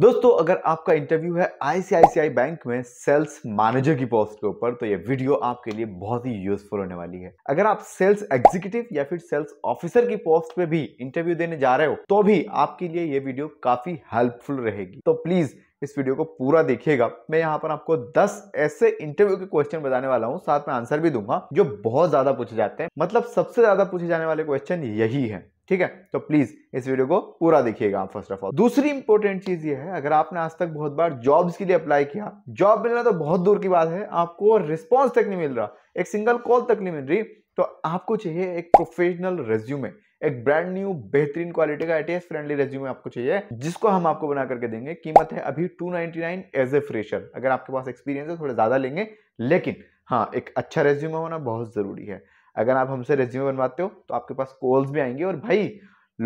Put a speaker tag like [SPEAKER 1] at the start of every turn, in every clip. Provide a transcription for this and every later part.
[SPEAKER 1] दोस्तों अगर आपका इंटरव्यू है आईसीआईसीआई बैंक में सेल्स मैनेजर की पोस्ट के ऊपर तो ये वीडियो आपके लिए बहुत ही यूजफुल होने वाली है अगर आप सेल्स एग्जीक्यूटिव या फिर सेल्स ऑफिसर की पोस्ट पे भी इंटरव्यू देने जा रहे हो तो भी आपके लिए ये वीडियो काफी हेल्पफुल रहेगी तो प्लीज इस वीडियो को पूरा देखिएगा मैं यहाँ पर आपको 10 ऐसे इंटरव्यू के क्वेश्चन बताने वाला हूँ साथ में आंसर भी दूंगा जो बहुत ज्यादा पूछे जाते हैं मतलब सबसे ज्यादा पूछे जाने वाले क्वेश्चन यही है ठीक है तो प्लीज इस वीडियो को पूरा देखिएगा आप फर्स्ट ऑफ ऑल दूसरी इंपॉर्टेंट चीज ये है अगर आपने आज तक बहुत बार जॉब्स के लिए अप्लाई किया जॉब मिलना तो बहुत दूर की बात है आपको रिस्पॉन्स तक नहीं मिल रहा एक सिंगल कॉल तक नहीं मिल रही तो आपको चाहिए एक प्रोफेशनल रेज्यूमे एक ब्रांड न्यू बेहतरीन क्वालिटी का एटीएस फ्रेंडली रेज्यूमे आपको चाहिए जिसको हम आपको बना करके देंगे कीमत है अभी 299 एज ए फ्रेशर अगर आपके पास एक्सपीरियंस है थोड़ा ज्यादा लेंगे लेकिन हाँ एक अच्छा रेज्यूमे होना बहुत जरूरी है अगर आप हमसे रेज्यूमे बनवाते हो तो आपके पास कॉल्स भी आएंगे और भाई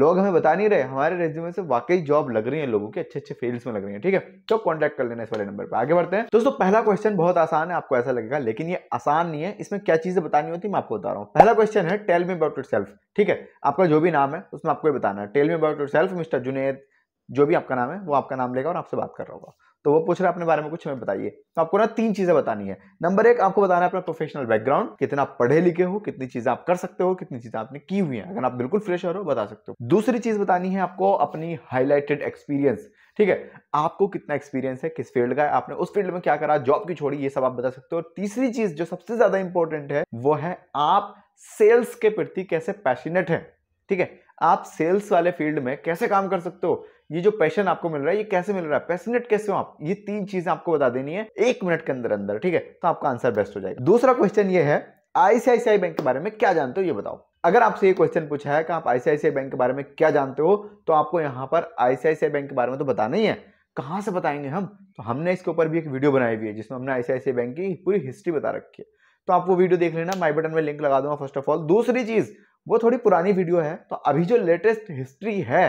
[SPEAKER 1] लोग हमें बता नहीं रहे हमारे रेज्यूमे से वाकई जॉब लग रही है लोगों की अच्छे अच्छे फील्ड्स में लग रही है ठीक है तो कॉन्टैक्ट कर लेना इस वाले नंबर पर आगे बढ़ते हैं दोस्तों पहला क्वेश्चन बहुत आसान है आपको ऐसा लगेगा लेकिन ये आसान नहीं है इसमें क्या चीजें बतानी होती मैं आपको बता रहा हूँ पहला क्वेश्चन है टेल मी अबाउट योरसेल्फ ठीक है आपका जो भी नाम है उसमें आपको बताना है tell me about yourself mister Juned जो भी आपका नाम है वो आपका नाम लेगा और आपसे बात कर रहा होगा तो वो पूछ रहा है अपने बारे में कुछ हमें बताइए तो आपको ना तीन चीजें बतानी है नंबर एक आपको बताना है अपना प्रोफेशनल बैकग्राउंड कितना पढ़े लिखे हो कितनी चीजें आप कर सकते हो कितनी चीजें आपने की हुई है अगर आप बिल्कुल फ्रेशर हो बता सकते हो दूसरी चीज बतानी है आपको अपनी हाईलाइटेड एक्सपीरियंस ठीक है आपको कितना एक्सपीरियंस है किस फील्ड का है आपने उस फील्ड में क्या करा जॉब की छोड़ी ये सब आप बता सकते हो और तीसरी चीज जो सबसे ज्यादा इंपॉर्टेंट है वो है आप सेल्स के प्रति कैसे पैशनेट है ठीक है आप सेल्स वाले फील्ड में कैसे काम कर सकते हो ये जो पैशन आपको मिल रहा है ये कैसे मिल रहा है पैशनेट कैसे हो आप ये तीन चीजें आपको बता देनी है एक मिनट के अंदर अंदर ठीक है तो आपका आंसर बेस्ट हो जाएगा दूसरा क्वेश्चन ये है आईसीआईसीआई बैंक के बारे में क्या जानते हो ये बताओ अगर आपसे ये क्वेश्चन पूछा है कि आप आईसीआईसीआई बैंक के बारे में क्या जानते हो तो आपको यहाँ पर आईसीआईसीआई बैंक के बारे में तो बताना ही है कहाँ से बताएंगे हम तो हमने इसके ऊपर भी एक वीडियो बनाई हुई है जिसमें हमने आईसीआईसीआई बैंक की पूरी हिस्ट्री बता रखी है तो आप वो वीडियो देख लेना माई बटन में लिंक लगा दूंगा फर्स्ट ऑफ ऑल दूसरी चीज वो थोड़ी पुरानी वीडियो है तो अभी जो लेटेस्ट हिस्ट्री है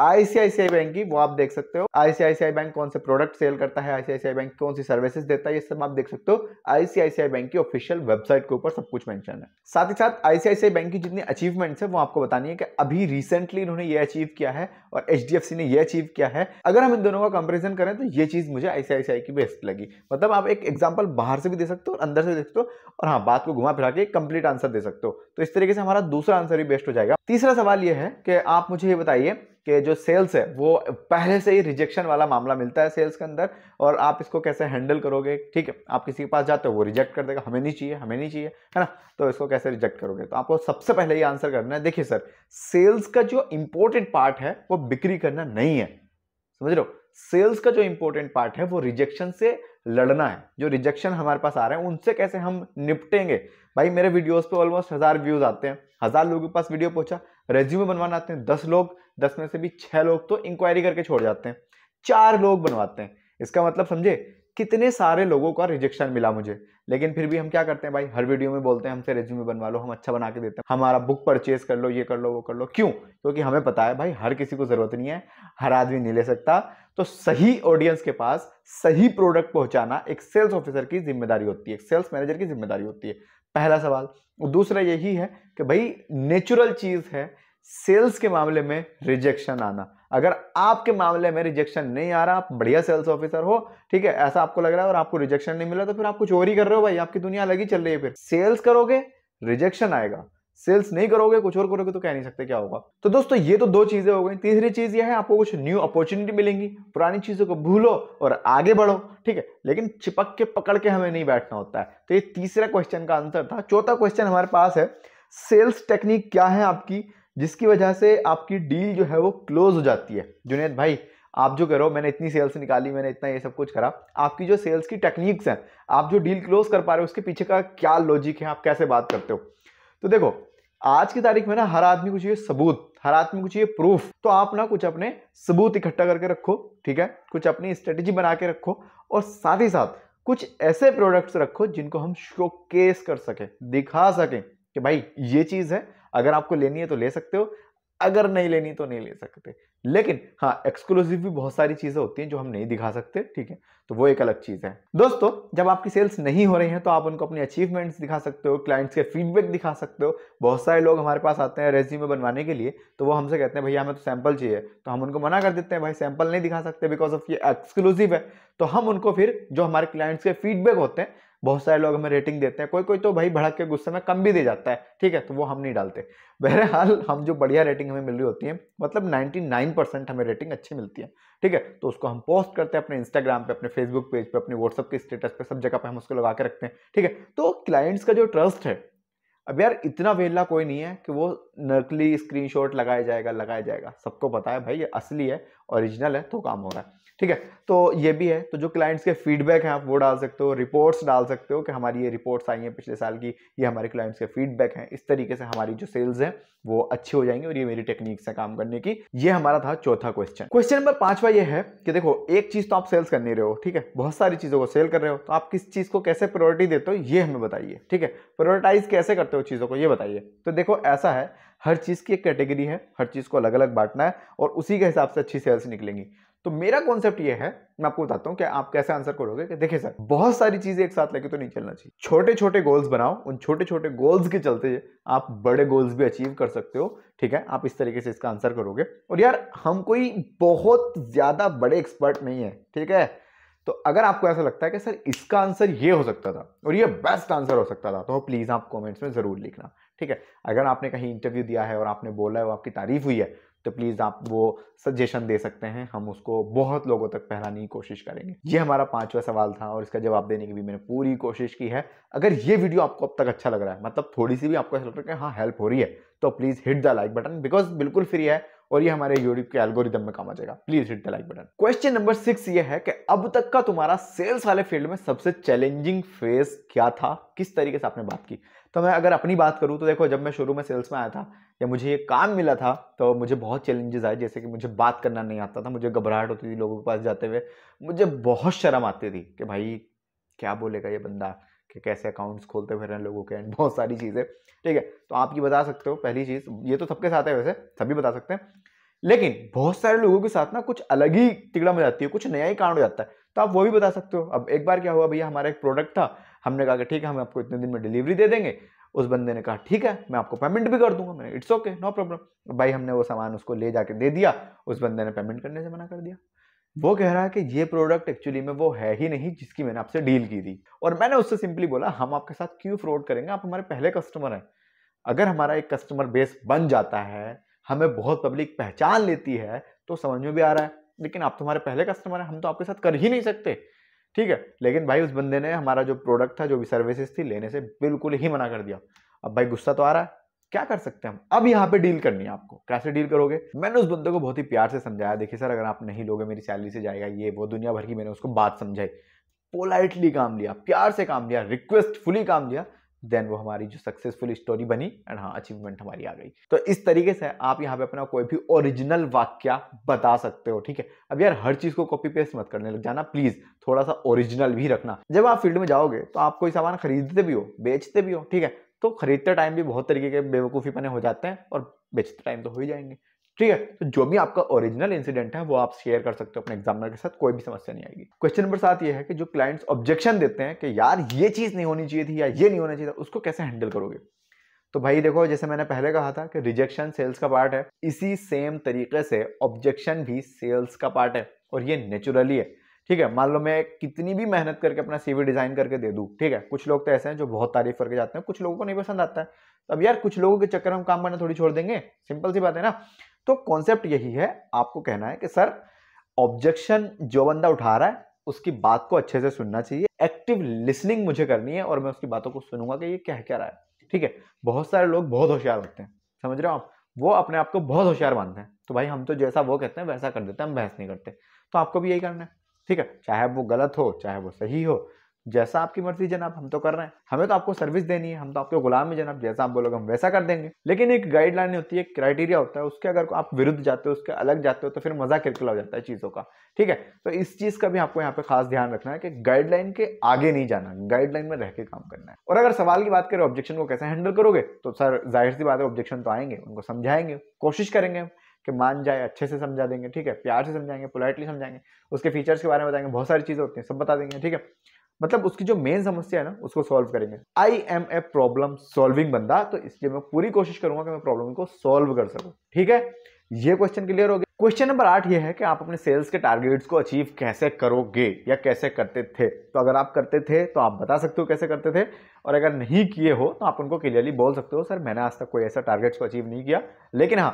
[SPEAKER 1] आईसीआईसीआई बैंक की वो आप देख सकते हो आईसीआईसीआई बैंक कौन से प्रोडक्ट सेल करता है आईसीआईसीआई बैंक कौन सी सर्विसेज देता है ये सब आप देख सकते हो आईसीआईसीआई बैंक की ऑफिशियल वेबसाइट के ऊपर सब कुछ मेंशन है साथ ही साथ आईसीआईसीआई बैंक की जितनी अचीवमेंट्स है वो आपको बतानी है कि अभी रिसेंटली इन्होंने ये अचीव किया है और एच ने ये अचीव किया है अगर हम इन दोनों का कंपेरिजन करें तो ये चीज मुझे आईसीआईसीआई की बेस्ट लगी मतलब आप एक एग्जाम्पल बाहर से भी दे सकते हो और अंदर से देख दे सकते हो और हाँ बात को घुमा फिरा के कंप्लीट आंसर दे सकते हो तो इस तरीके से हमारा दूसरा आंसर भी बेस्ट हो जाएगा तीसरा सवाल ये है कि आप मुझे ये बताइए के जो सेल्स है वो पहले से ही रिजेक्शन वाला मामला मिलता है सेल्स के अंदर और आप इसको कैसे हैंडल करोगे ठीक है आप किसी के पास जाते हो वो रिजेक्ट कर देगा हमें नहीं चाहिए हमें नहीं चाहिए है ना तो इसको कैसे रिजेक्ट करोगे तो आपको सबसे पहले ये आंसर करना है देखिए सर सेल्स का जो इंपॉर्टेंट पार्ट है वो बिक्री करना नहीं है समझ लो सेल्स का जो इंपॉर्टेंट पार्ट है वो रिजेक्शन से लड़ना है जो रिजेक्शन हमारे पास आ रहे हैं उनसे कैसे हम निपटेंगे भाई मेरे वीडियोस पे ऑलमोस्ट हज़ार व्यूज़ आते हैं हज़ार लोगों के पास वीडियो पहुंचा रेज्यूमे बनवाना आते हैं दस लोग दस में से भी छह लोग तो इंक्वायरी करके छोड़ जाते हैं चार लोग बनवाते हैं इसका मतलब समझे कितने सारे लोगों का रिजेक्शन मिला मुझे लेकिन फिर भी हम क्या करते हैं भाई हर वीडियो में बोलते हैं हमसे रेज्यूमे बनवा लो हम अच्छा बना के देते हैं हमारा बुक परचेज कर लो ये कर लो वो कर लो क्यों क्योंकि हमें पता है भाई हर किसी को ज़रूरत नहीं है हर आदमी नहीं ले सकता तो सही ऑडियंस के पास सही प्रोडक्ट पहुंचाना एक सेल्स ऑफिसर की जिम्मेदारी होती है एक सेल्स मैनेजर की जिम्मेदारी होती है पहला सवाल दूसरा यही है कि भाई नेचुरल चीज़ है सेल्स के मामले में रिजेक्शन आना अगर आपके मामले में रिजेक्शन नहीं आ रहा आप बढ़िया सेल्स ऑफिसर हो ठीक है ऐसा आपको लग रहा है और आपको रिजेक्शन नहीं मिला तो फिर आप कुछ और ही कर रहे हो भाई आपकी दुनिया अलग ही चल रही है फिर सेल्स करोगे रिजेक्शन आएगा सेल्स नहीं करोगे कुछ और करोगे तो कह नहीं सकते क्या होगा तो दोस्तों ये तो दो चीजें हो गई तीसरी चीज ये है आपको कुछ न्यू अपॉर्चुनिटी मिलेंगी पुरानी चीजों को भूलो और आगे बढ़ो ठीक है लेकिन चिपक के पकड़ के हमें नहीं बैठना होता है तो ये तीसरा क्वेश्चन का आंसर था चौथा क्वेश्चन हमारे पास है सेल्स टेक्निक क्या है आपकी जिसकी वजह से आपकी डील जो है वो क्लोज हो जाती है जुनेद भाई आप जो करो मैंने इतनी सेल्स निकाली मैंने इतना ये सब कुछ करा आपकी जो सेल्स की टेक्निक्स हैं आप जो डील क्लोज कर पा रहे हो उसके पीछे का क्या लॉजिक है आप कैसे बात करते हो तो देखो आज की तारीख में ना हर आदमी को चाहिए सबूत हर आदमी को चाहिए प्रूफ तो आप ना कुछ अपने सबूत इकट्ठा करके रखो ठीक है कुछ अपनी स्ट्रेटेजी बना के रखो और साथ ही साथ कुछ ऐसे प्रोडक्ट्स रखो जिनको हम शोकेस कर सकें दिखा सकें कि भाई ये चीज़ है अगर आपको लेनी है तो ले सकते हो अगर नहीं लेनी तो नहीं ले सकते लेकिन हाँ एक्सक्लूसिव भी बहुत सारी चीजें होती हैं जो हम नहीं दिखा सकते ठीक है तो वो एक अलग चीज है दोस्तों जब आपकी सेल्स नहीं हो रही हैं तो आप उनको अपने अचीवमेंट्स दिखा सकते हो क्लाइंट्स के फीडबैक दिखा सकते हो बहुत सारे लोग हमारे पास आते हैं रेज्यूमे बनवाने के लिए तो वो हमसे कहते हैं भैया हमें तो सैंपल चाहिए तो हम उनको मना कर देते हैं भाई सैंपल नहीं दिखा सकते बिकॉज ऑफ ये एक्सक्लूसिव है तो हम उनको फिर जो हमारे क्लाइंट्स के फीडबैक होते हैं बहुत सारे लोग हमें रेटिंग देते हैं कोई कोई तो भाई भड़क के गुस्से में कम भी दे जाता है ठीक है तो वो हम नहीं डालते बहरहाल हम जो बढ़िया रेटिंग हमें मिल रही होती है मतलब 99 परसेंट हमें रेटिंग अच्छी मिलती है ठीक है तो उसको हम पोस्ट करते हैं अपने इंस्टाग्राम पे अपने फेसबुक पेज पे अपने व्हाट्सअप के स्टेटस पे सब जगह पे हम उसको लगा के रखते हैं ठीक है तो क्लाइंट्स का जो ट्रस्ट है अब यार इतना वेला कोई नहीं है कि वो नकली स्क्रीनशॉट लगाया जाएगा लगाया जाएगा सबको पता है भाई ये असली है ओरिजिनल है तो काम हो रहा है ठीक है तो ये भी है तो जो क्लाइंट्स के फीडबैक हैं आप वो डाल सकते हो रिपोर्ट्स डाल सकते हो कि हमारी ये रिपोर्ट्स आई हैं पिछले साल की ये हमारे क्लाइंट्स के फीडबैक हैं इस तरीके से हमारी जो सेल्स हैं वो अच्छी हो जाएंगी और ये मेरी टेक्निक्स है काम करने की ये हमारा था चौथा क्वेश्चन क्वेश्चन नंबर पांचवा ये है कि देखो एक चीज तो आप सेल्स नहीं रहे हो ठीक है बहुत सारी चीजों को सेल कर रहे हो तो आप किस चीज को कैसे प्रायोरिटी देते हो ये हमें बताइए ठीक है प्रायोरिटाइज कैसे करते हो चीजों को ये बताइए तो देखो ऐसा है हर चीज़ की एक कैटेगरी है हर चीज़ को अलग अलग बांटना है और उसी के हिसाब से अच्छी सेल्स निकलेंगी तो मेरा कॉन्सेप्ट ये है मैं आपको बताता हूँ कि आप कैसे आंसर करोगे कि देखिए सर बहुत सारी चीजें एक साथ लेके तो नहीं चलना चाहिए छोटे छोटे गोल्स बनाओ उन छोटे छोटे गोल्स के चलते आप बड़े गोल्स भी अचीव कर सकते हो ठीक है आप इस तरीके से इसका आंसर करोगे और यार हम कोई बहुत ज्यादा बड़े एक्सपर्ट नहीं है ठीक है तो अगर आपको ऐसा लगता है कि सर इसका आंसर ये हो सकता था और ये बेस्ट आंसर हो सकता था तो प्लीज़ आप कमेंट्स में ज़रूर लिखना ठीक है अगर आपने कहीं इंटरव्यू दिया है और आपने बोला है वो आपकी तारीफ हुई है तो प्लीज़ आप वो सजेशन दे सकते हैं हम उसको बहुत लोगों तक फैलाने की कोशिश करेंगे ये हमारा पांचवा सवाल था और इसका जवाब देने की भी मैंने पूरी कोशिश की है अगर ये वीडियो आपको अब तक अच्छा लग रहा है मतलब थोड़ी सी भी आपको ऐसा लग रहा है कि हाँ हेल्प हो रही है तो please hit the like button because बिल्कुल फ्री है और ये हमारे यूट्यूब के एल्गोरिदम में काम आ जाएगा please hit the like button question number six ये है कि अब तक का तुम्हारा सेल्स वाले फील्ड में सबसे चैलेंजिंग फेज क्या था किस तरीके से आपने बात की तो मैं अगर अपनी बात करूँ तो देखो जब मैं शुरू में सेल्स में आया था या मुझे ये काम मिला था तो मुझे बहुत चैलेंजेस आए जैसे कि मुझे बात करना नहीं आता था मुझे घबराहट होती थी लोगों के पास जाते हुए मुझे बहुत शर्म आती थी कि भाई क्या बोलेगा ये बंदा कि कैसे अकाउंट्स खोलते फिर हैं लोगों के एंड बहुत सारी चीज़ें ठीक है तो आप ये बता सकते हो पहली चीज़ ये तो सबके साथ है वैसे सभी बता सकते हैं लेकिन बहुत सारे लोगों के साथ ना कुछ अलग ही तिगड़ा हो जाती है कुछ नया ही कारण हो जाता है तो आप वो भी बता सकते हो अब एक बार क्या हुआ भैया हमारा एक प्रोडक्ट था हमने कहा कि ठीक है हम आपको इतने दिन में डिलीवरी दे देंगे उस बंदे ने कहा ठीक है मैं आपको पेमेंट भी कर दूंगा मैंने इट्स ओके नो प्रॉब्लम भाई हमने वो सामान उसको ले जाके दे दिया उस बंदे ने पेमेंट करने से मना कर दिया वो कह रहा है कि ये प्रोडक्ट एक्चुअली में वो है ही नहीं जिसकी मैंने आपसे डील की थी और मैंने उससे सिंपली बोला हम आपके साथ क्यों फ्रॉड करेंगे आप हमारे पहले कस्टमर हैं अगर हमारा एक कस्टमर बेस बन जाता है हमें बहुत पब्लिक पहचान लेती है तो समझ में भी आ रहा है लेकिन आप तो हमारे पहले कस्टमर हैं हम तो आपके साथ कर ही नहीं सकते ठीक है लेकिन भाई उस बंदे ने हमारा जो प्रोडक्ट था जो भी सर्विसेज थी लेने से बिल्कुल ही मना कर दिया अब भाई गुस्सा तो आ रहा है क्या कर सकते हैं हम अब यहाँ पे डील करनी है आपको कैसे डील करोगे मैंने उस बंदे को बहुत ही प्यार से समझाया देखिए सर अगर आप नहीं लोगे मेरी सैलरी से जाएगा ये वो दुनिया भर की मैंने उसको बात समझाई पोलाइटली काम लिया प्यार से काम लिया रिक्वेस्टफुली काम लिया देन वो हमारी जो सक्सेसफुल स्टोरी बनी एंड हाँ अचीवमेंट हमारी आ गई तो इस तरीके से आप यहाँ पे अपना कोई भी ओरिजिनल वाक्य बता सकते हो ठीक है अब यार हर चीज को कॉपी पेस्ट मत करने लग जाना प्लीज थोड़ा सा ओरिजिनल भी रखना जब आप फील्ड में जाओगे तो आप कोई सामान खरीदते भी हो बेचते भी हो ठीक है तो खरीदते टाइम भी बहुत तरीके के बेवकूफ़ी पने हो जाते हैं और बेचते टाइम तो हो ही जाएंगे ठीक है तो जो भी आपका ओरिजिनल इंसिडेंट है वो आप शेयर कर सकते हो अपने एग्जामिनर के साथ कोई भी समस्या नहीं आएगी क्वेश्चन नंबर सात ये है कि जो क्लाइंट्स ऑब्जेक्शन देते हैं कि यार ये चीज़ नहीं होनी चाहिए थी या ये नहीं होना चाहिए था उसको कैसे हैंडल करोगे तो भाई देखो जैसे मैंने पहले कहा था कि रिजेक्शन सेल्स का पार्ट है इसी सेम तरीके से ऑब्जेक्शन भी सेल्स का पार्ट है और ये नेचुरली है ठीक है मान लो मैं कितनी भी मेहनत करके अपना सीवी डिजाइन करके दे दूँ ठीक है कुछ लोग तो ऐसे हैं जो बहुत तारीफ करके जाते हैं कुछ लोगों को नहीं पसंद आता है तो अब यार कुछ लोगों के चक्कर हम काम करना थोड़ी छोड़ देंगे सिंपल सी बात है ना तो कॉन्सेप्ट यही है आपको कहना है कि सर ऑब्जेक्शन जो बंदा उठा रहा है उसकी बात को अच्छे से सुनना चाहिए एक्टिव लिसनिंग मुझे करनी है और मैं उसकी बातों को सुनूंगा कि ये क्या क्या रहा है ठीक है बहुत सारे लोग बहुत होशियार होते हैं समझ रहे हो आप वो अपने आप को बहुत होशियार मानते हैं तो भाई हम तो जैसा वो कहते हैं वैसा कर देते हैं हम बहस नहीं करते तो आपको भी यही करना है ठीक है चाहे वो गलत हो चाहे वो सही हो जैसा आपकी मर्जी जनाब हम तो कर रहे हैं हमें तो आपको सर्विस देनी है हम तो आपके गुलाम है जनाब जैसा आप बोलोगे हम वैसा कर देंगे लेकिन एक गाइडलाइन होती है क्राइटेरिया होता है उसके अगर आप विरुद्ध जाते हो उसके अलग जाते हो तो फिर मजा किरकिरा हो जाता है चीज़ों का ठीक है तो इस चीज़ का भी आपको यहाँ पे खास ध्यान रखना है कि गाइडलाइन के आगे नहीं जाना गाइडलाइन में रह के काम करना है और अगर सवाल की बात करें ऑब्जेक्शन को कैसे हैंडल करोगे तो सर जाहिर सी बात है ऑब्जेक्शन तो आएंगे उनको समझाएंगे कोशिश करेंगे कि मान जाए अच्छे से समझा देंगे ठीक है प्यार से समझाएंगे पोलाइटली समझाएंगे उसके फीचर्स के बारे में बताएंगे बहुत सारी चीज़ें होती हैं सब बता देंगे ठीक है मतलब उसकी जो मेन समस्या है ना उसको सॉल्व करेंगे I am a problem solving बंदा तो इसलिए मैं पूरी कोशिश करूंगा कि मैं प्रॉब्लम को सॉल्व कर सकूं ठीक है ये क्वेश्चन क्लियर हो गया क्वेश्चन नंबर आठ ये है कि आप अपने सेल्स के टारगेट्स को अचीव कैसे करोगे या कैसे करते थे तो अगर आप करते थे तो आप बता सकते हो कैसे करते थे और अगर नहीं किए हो तो आप उनको क्लियरली बोल सकते हो सर मैंने आज तक कोई ऐसा टारगेट्स को अचीव नहीं किया लेकिन हाँ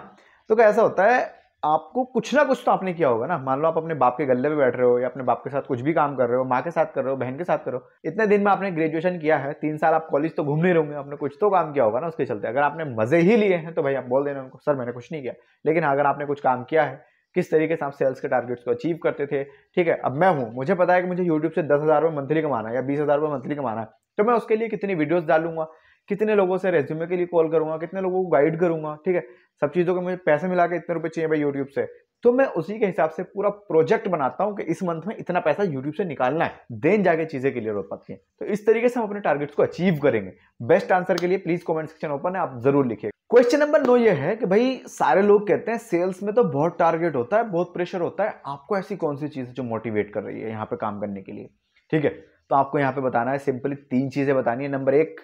[SPEAKER 1] तो क्या ऐसा होता है आपको कुछ ना कुछ तो आपने किया होगा ना मान लो आप अपने बाप के गले पे बैठ रहे हो या अपने बाप के साथ कुछ भी काम कर रहे हो माँ के साथ कर रहे हो बहन के साथ कर रहे हो इतने दिन में आपने ग्रेजुएशन किया है तीन साल आप कॉलेज तो घूम नहीं रहोगे आपने कुछ तो काम किया होगा ना उसके चलते अगर आपने मज़े ही लिए हैं तो भाई आप बोल देना उनको सर मैंने कुछ नहीं किया लेकिन अगर आपने कुछ काम किया है किस तरीके से आप सेल्स के टारगेट्स को अचीव करते थे ठीक है अब मैं हूँ मुझे पता है कि मुझे यूट्यूब से दस हज़ार रुपये मंथली कमाना है या बीस हज़ार रुपये मंथली कमाना है तो मैं उसके लिए कितनी वीडियोज़ डालूंगा कितने लोगों से रेज्यूमे के लिए कॉल करूंगा कितने लोगों को गाइड करूंगा ठीक है सब चीज़ों के मुझे पैसे मिला के इतने रुपए चाहिए भाई यूट्यूब से तो मैं उसी के हिसाब से पूरा प्रोजेक्ट बनाता हूँ कि इस मंथ में इतना पैसा यूट्यूब से निकालना है देन जाके चीज़ें क्लियर हो पाती है तो इस तरीके से हम अपने टारगेट्स को अचीव करेंगे बेस्ट आंसर के लिए प्लीज कॉमेंट सेक्शन ओपन है आप जरूर लिखिए क्वेश्चन नंबर नो ये है कि भाई सारे लोग कहते हैं सेल्स में तो बहुत टारगेट होता है बहुत प्रेशर होता है आपको ऐसी कौन सी चीज़ है जो मोटिवेट कर रही है यहाँ पे काम करने के लिए ठीक है तो आपको यहाँ पे बताना है सिंपली तीन चीज़ें बतानी है नंबर एक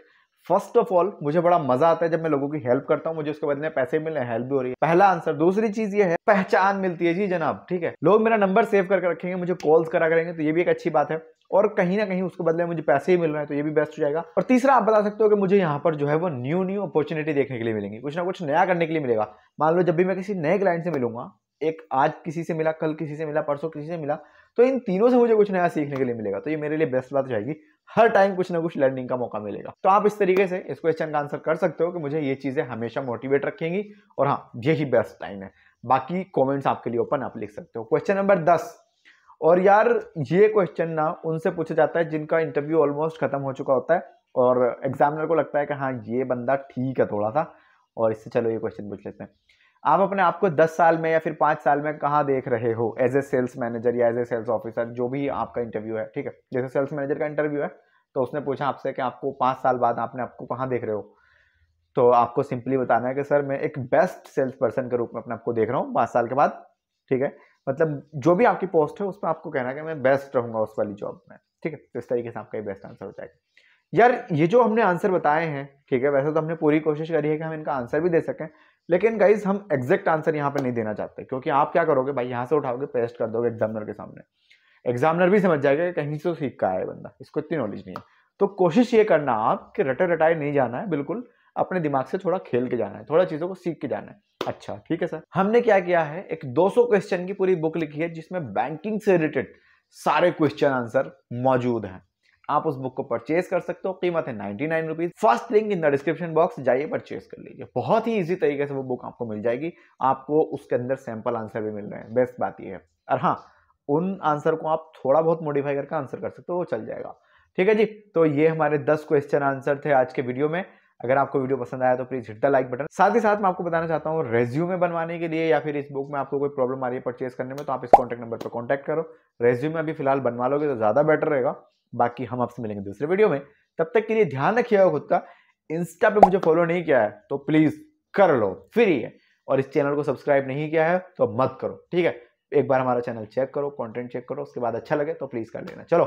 [SPEAKER 1] फर्स्ट ऑफ ऑल मुझे बड़ा मजा आता है जब मैं लोगों की हेल्प करता हूँ मुझे उसके बदले पैसे मिल रहे हेल्प भी हो रही है पहला आंसर दूसरी चीज ये है पहचान मिलती है जी जनाब ठीक है लोग मेरा नंबर सेव करके रखेंगे मुझे कॉल्स करा करेंगे तो ये भी एक अच्छी बात है और कहीं ना कहीं उसके बदले मुझे पैसे ही मिल रहे हैं तो ये भी बेस्ट हो जाएगा और तीसरा आप बता सकते हो कि मुझे यहाँ पर जो है वो न्यू न्यू अपॉर्चुनिटी देखने के लिए मिलेंगी कुछ ना कुछ नया करने के लिए मिलेगा मान लो जब भी मैं किसी नए क्लाइंट से मिलूंगा एक आज किसी से मिला कल किसी से मिला परसों किसी से मिला तो इन तीनों से मुझे कुछ नया सीखने के लिए मिलेगा तो ये मेरे लिए बेस्ट बात रहेगी हर टाइम कुछ ना कुछ लर्निंग का मौका मिलेगा तो आप इस तरीके से इस क्वेश्चन का आंसर कर सकते हो कि मुझे ये चीज़ें हमेशा मोटिवेट रखेंगी और हाँ यही बेस्ट टाइम है बाकी कॉमेंट्स आपके लिए ओपन आप लिख सकते हो क्वेश्चन नंबर दस और यार ये क्वेश्चन ना उनसे पूछा जाता है जिनका इंटरव्यू ऑलमोस्ट खत्म हो चुका होता है और एग्जामिनर को लगता है कि हाँ ये बंदा ठीक है थोड़ा सा और इससे चलो ये क्वेश्चन पूछ लेते हैं आप अपने आप को दस साल में या फिर पाँच साल में कहाँ देख रहे हो एज ए सेल्स मैनेजर या एज ए सेल्स ऑफिसर जो भी आपका इंटरव्यू है ठीक है जैसे सेल्स मैनेजर का इंटरव्यू है तो उसने पूछा आपसे कि आपको पाँच साल बाद आपने आपको कहाँ देख रहे हो तो आपको सिंपली बताना है कि सर मैं एक बेस्ट सेल्स पर्सन के रूप में अपने आपको देख रहा हूँ पाँच साल के बाद ठीक है मतलब जो भी आपकी पोस्ट है उसमें आपको कहना है कि मैं बेस्ट रहूंगा उस वाली जॉब में ठीक है तो इस तरीके से आपका ये बेस्ट आंसर हो जाएगा यार ये जो हमने आंसर बताए हैं ठीक है वैसे तो हमने पूरी कोशिश करी है कि हम इनका आंसर भी दे सकें लेकिन गाइज हम एग्जैक्ट आंसर यहाँ पर नहीं देना चाहते क्योंकि आप क्या करोगे भाई यहाँ से उठाओगे पेस्ट कर दोगे एग्जामिनर के सामने एग्जामिनर भी समझ जाएगा कि कहीं से सीख का है बंदा इसको इतनी नॉलेज नहीं है तो कोशिश ये करना आप कि रटे रटाए नहीं जाना है बिल्कुल अपने दिमाग से थोड़ा खेल के जाना है थोड़ा चीज़ों को सीख के जाना है अच्छा ठीक है सर हमने क्या किया है एक 200 क्वेश्चन की पूरी बुक लिखी है जिसमें बैंकिंग से रिलेटेड सारे क्वेश्चन आंसर मौजूद हैं आप उस बुक को परचेज कर सकते हो कीमत है ninety nine rupees first link in the description box जाइए परचेज कर लीजिए बहुत ही ईजी तरीके से वो बुक आपको मिल जाएगी आपको उसके अंदर सैम्पल आंसर भी मिल रहे हैं बेस्ट बात यह है और हाँ उन आंसर को आप थोड़ा बहुत मॉडिफाई करके आंसर कर सकते हो वो चल जाएगा ठीक है जी तो ये हमारे दस क्वेश्चन आंसर थे आज के वीडियो में अगर आपको वीडियो पसंद आया तो please hit the like button साथ ही साथ मैं आपको बताना चाहता हूँ रेज्यूमे बनवाने के लिए या फिर इस बुक में आपको कोई प्रॉब्लम आ रही है परचेज करने में तो आप इस कॉन्टैक्ट नंबर पर कॉन्टैक्ट करो रेज्यूमे अभी फिलहाल बनवा लोगे तो ज़्यादा बेटर रहेगा बाकी हम आपसे मिलेंगे दूसरे वीडियो में तब तक के लिए ध्यान रखिएगा खुद का इंस्टा पे मुझे फॉलो नहीं किया है तो प्लीज़ कर लो फ्री है और इस चैनल को सब्सक्राइब नहीं किया है तो मत करो ठीक है एक बार हमारा चैनल चेक करो कंटेंट चेक करो उसके बाद अच्छा लगे तो प्लीज़ कर लेना चलो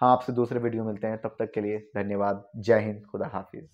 [SPEAKER 1] हाँ आपसे दूसरे वीडियो मिलते हैं तब तक के लिए धन्यवाद जय हिंद खुदा हाफिज़